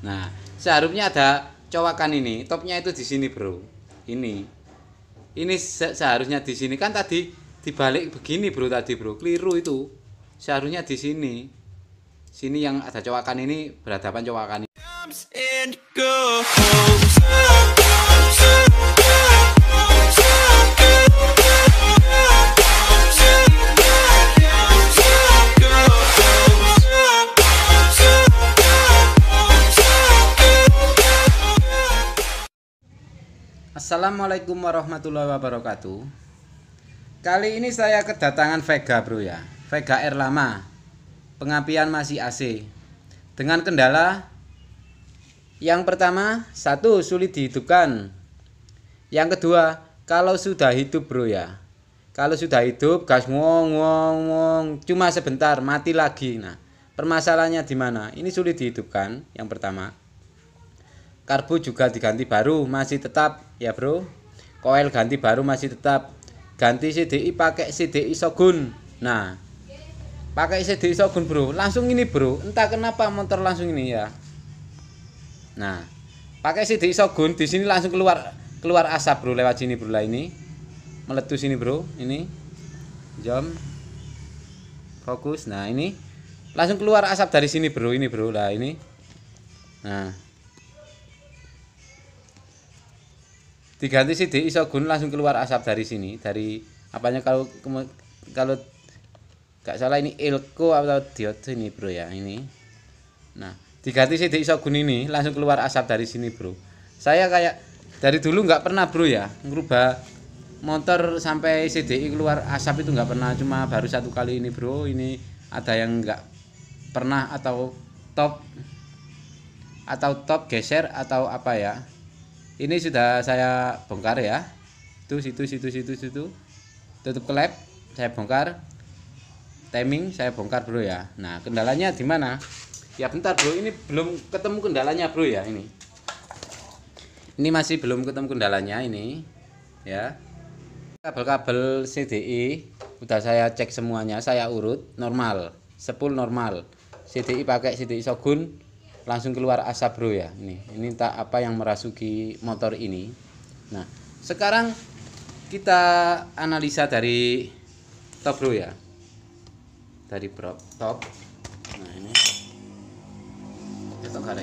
Nah, seharusnya ada cowakan ini. Topnya itu di sini, Bro. Ini. Ini seharusnya di sini kan tadi dibalik begini, Bro tadi, Bro. Keliru itu. Seharusnya di sini. Sini yang ada cowakan ini berhadapan cowakan ini. Assalamualaikum warahmatullahi wabarakatuh Kali ini saya kedatangan Vega bro ya Vega R lama Pengapian masih AC Dengan kendala Yang pertama Satu sulit dihidupkan Yang kedua Kalau sudah hidup bro ya Kalau sudah hidup gas ngong ngong ngong Cuma sebentar mati lagi Nah permasalahannya dimana Ini sulit dihidupkan yang pertama karbu juga diganti baru masih tetap ya bro koil ganti baru masih tetap ganti CDI pakai CDI Shogun nah pakai CDI Shogun bro langsung ini bro entah kenapa motor langsung ini ya nah pakai CDI Shogun di sini langsung keluar keluar asap bro lewat sini bro lah ini meletus ini bro ini jam fokus nah ini langsung keluar asap dari sini bro ini bro lah ini nah diganti CD iso gun langsung keluar asap dari sini dari apanya kalau kalau gak salah ini elko atau diot ini bro ya ini nah diganti CD iso gun ini langsung keluar asap dari sini bro saya kayak dari dulu nggak pernah bro ya ngerubah motor sampai CDI keluar asap itu nggak pernah cuma baru satu kali ini bro ini ada yang nggak pernah atau top atau top geser atau apa ya ini sudah saya bongkar ya itu situ situ situ situ tutup klep saya bongkar timing saya bongkar bro ya nah kendalanya di mana ya bentar bro ini belum ketemu kendalanya bro ya ini ini masih belum ketemu kendalanya ini ya kabel-kabel CDI udah saya cek semuanya saya urut normal sepul normal CDI pakai CDI Shogun langsung keluar asap bro ya ini ini tak apa yang merasuki motor ini nah sekarang kita analisa dari top bro ya dari bro top nah ini ketok ada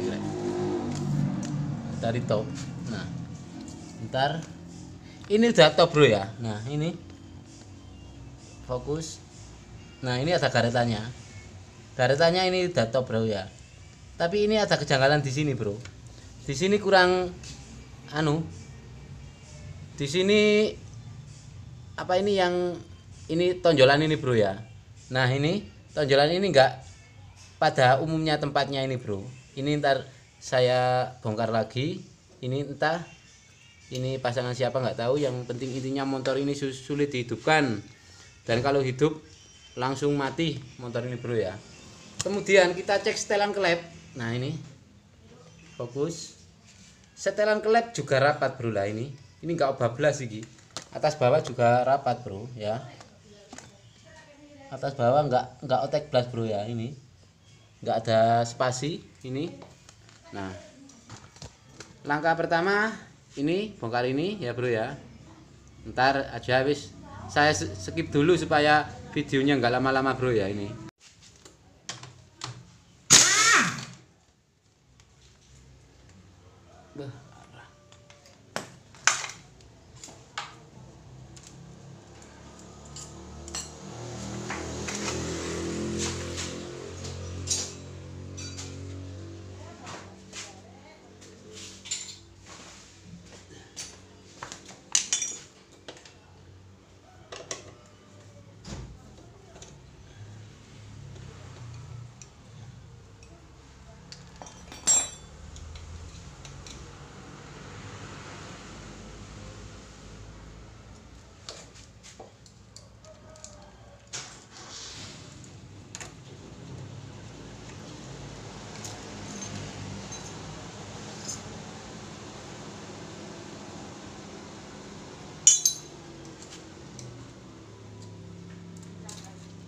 dari top nah ntar ini udah top bro ya nah ini fokus nah ini ada garetannya garetannya ini udah top bro ya tapi ini ada kejanggalan di sini bro di sini kurang anu di sini apa ini yang ini tonjolan ini bro ya nah ini tonjolan ini enggak pada umumnya tempatnya ini bro ini ntar saya bongkar lagi ini entah ini pasangan siapa enggak tahu yang penting intinya motor ini sulit dihidupkan dan kalau hidup langsung mati motor ini bro ya kemudian kita cek setelan klep nah ini fokus setelan klep juga rapat bro lah ini ini enggak bablas iki atas bawah juga rapat bro ya atas bawah enggak enggak otek blas bro ya ini enggak ada spasi ini nah langkah pertama ini bongkar ini ya bro ya ntar aja habis saya skip dulu supaya videonya enggak lama-lama bro ya ini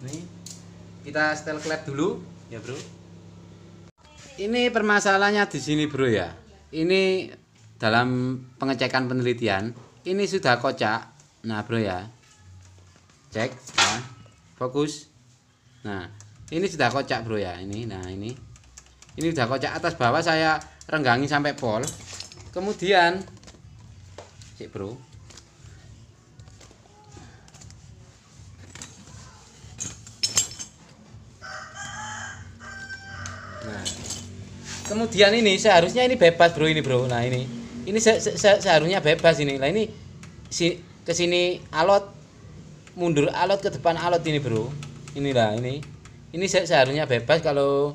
ini kita setel klep dulu ya, Bro. Ini permasalahannya di sini, Bro ya. Ini dalam pengecekan penelitian, ini sudah kocak. Nah, Bro ya. Cek, ya. fokus. Nah, ini sudah kocak, Bro ya. Ini, nah ini. Ini sudah kocak atas bawah saya renggangi sampai pol. Kemudian, cek, Bro. kemudian ini seharusnya ini bebas bro ini bro nah ini ini se se se seharusnya bebas ini lah ini si kesini alot mundur alot ke depan alot ini bro inilah ini ini se seharusnya bebas kalau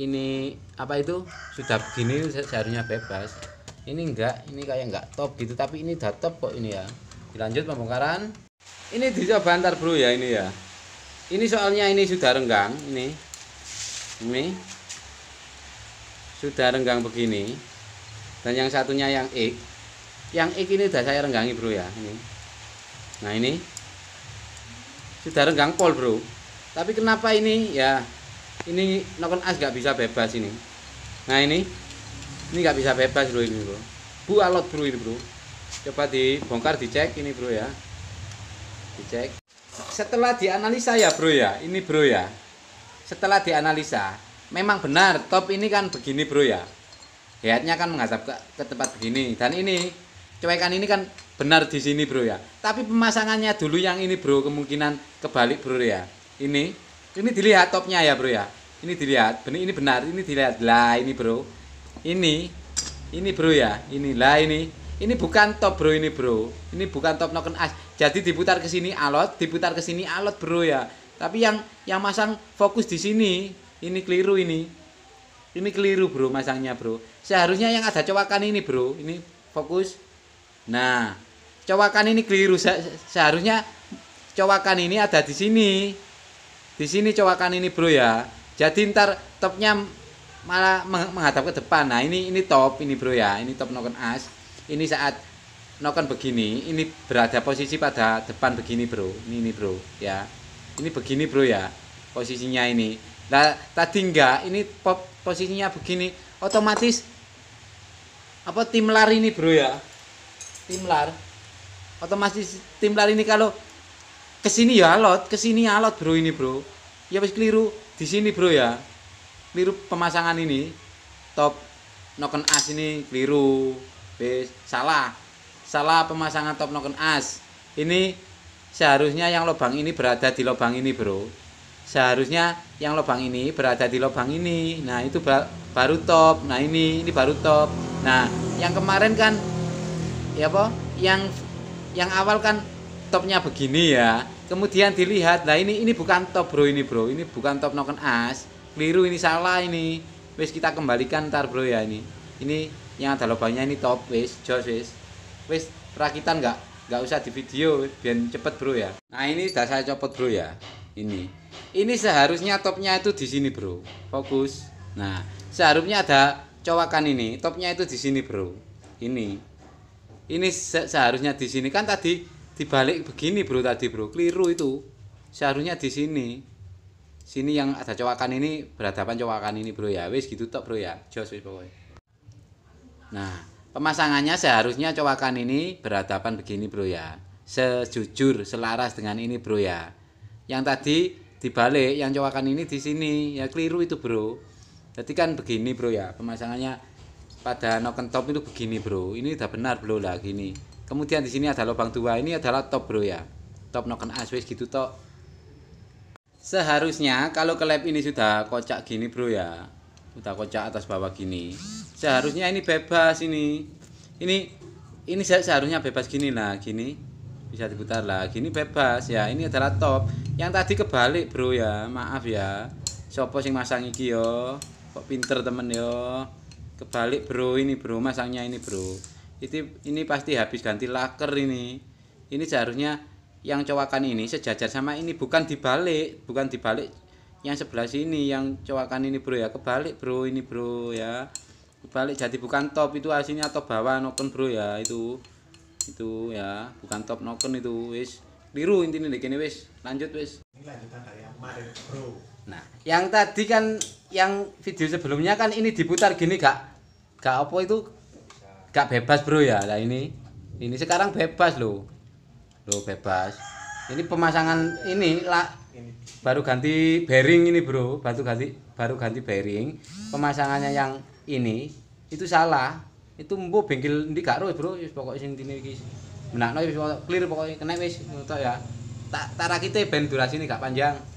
ini apa itu sudah begini se seharusnya bebas ini enggak ini kayak enggak top gitu tapi ini udah top kok ini ya dilanjut pembongkaran ini dicoba antar bro ya ini ya ini soalnya ini sudah renggang ini ini sudah renggang begini dan yang satunya yang X e. yang X e ini sudah saya renggangi bro ya ini nah ini sudah renggang pol bro tapi kenapa ini ya ini nokon as gak bisa bebas ini nah ini ini gak bisa bebas bro ini bro bu alot bro ini bro coba dibongkar dicek ini bro ya dicek setelah dianalisa ya bro ya ini bro ya setelah dianalisa memang benar top ini kan begini bro ya headnya kan menghadap ke, ke tempat begini dan ini cuekan ini kan benar di sini bro ya tapi pemasangannya dulu yang ini bro kemungkinan kebalik bro ya ini ini dilihat topnya ya bro ya ini dilihat benar ini benar ini dilihat lah ini bro ini ini bro ya ini lah ini ini bukan top bro ini bro ini bukan top noken as jadi diputar ke sini alot diputar ke sini alot bro ya tapi yang yang masang fokus di sini ini keliru ini ini keliru bro masangnya bro seharusnya yang ada cowakan ini bro ini fokus nah cowakan ini keliru seharusnya cowakan ini ada di sini di sini cowakan ini bro ya jadi ntar topnya malah menghadap ke depan nah ini ini top ini bro ya ini top noken as ini saat noken begini ini berada posisi pada depan begini bro ini, ini bro ya ini begini bro ya posisinya ini Nah, tadi enggak, ini posisinya begini, otomatis apa tim lar ini, Bro ya? Tim lar. Otomatis tim lar ini kalau kesini ya alot, kesini ya alot, Bro ini, Bro. Ya wis keliru di sini, Bro ya. Keliru pemasangan ini. Top noken as ini keliru. bis, salah. Salah pemasangan top noken as. Ini seharusnya yang lubang ini berada di lubang ini, Bro seharusnya yang lubang ini berada di lubang ini nah itu baru top nah ini ini baru top nah yang kemarin kan ya apa yang yang awal kan topnya begini ya kemudian dilihat nah ini ini bukan top bro ini bro ini bukan top noken as keliru ini salah ini wis kita kembalikan ntar bro ya ini ini yang ada lubangnya ini top wis jos wis wis rakitan nggak nggak usah di video biar cepet bro ya nah ini sudah saya copot bro ya ini ini seharusnya topnya itu di sini bro fokus nah seharusnya ada cowakan ini topnya itu di sini bro ini ini seharusnya di sini kan tadi dibalik begini bro tadi bro keliru itu seharusnya di sini sini yang ada cowakan ini berhadapan cowakan ini bro ya wis gitu top bro ya jos wis pokoknya nah pemasangannya seharusnya cowakan ini berhadapan begini bro ya sejujur selaras dengan ini bro ya yang tadi dibalik yang cowakan ini di sini ya keliru itu bro jadi kan begini bro ya pemasangannya pada noken top itu begini bro ini udah benar bro lah gini kemudian di sini ada lubang dua ini adalah top bro ya top noken aswis gitu toh. seharusnya kalau kelep ini sudah kocak gini bro ya udah kocak atas bawah gini seharusnya ini bebas ini ini ini seharusnya bebas gini lah gini bisa diputar lagi ini bebas ya ini adalah top yang tadi kebalik bro ya maaf ya sopo sing masang iki yo kok pinter temen yo kebalik bro ini bro masangnya ini bro itu ini pasti habis ganti laker ini ini seharusnya yang cowakan ini sejajar sama ini bukan dibalik bukan dibalik yang sebelah sini yang cowakan ini bro ya kebalik bro ini bro ya kebalik jadi bukan top itu aslinya atau bawah open bro ya itu itu ya bukan top noken itu wis liru intinya deh kini wis lanjut wis ini lanjutan dari yang kemarin bro nah yang tadi kan yang video sebelumnya kan ini diputar gini gak gak apa itu gak bebas bro ya lah ini ini sekarang bebas loh loh bebas ini pemasangan ini lah baru ganti bearing ini bro baru ganti baru ganti bearing pemasangannya yang ini itu salah itu mbo bengkel ndi gak roh bro wis pokoke sing tine iki menakno wis clear pokoke kenek wis ya tak tak rakite ben durasi ini gak panjang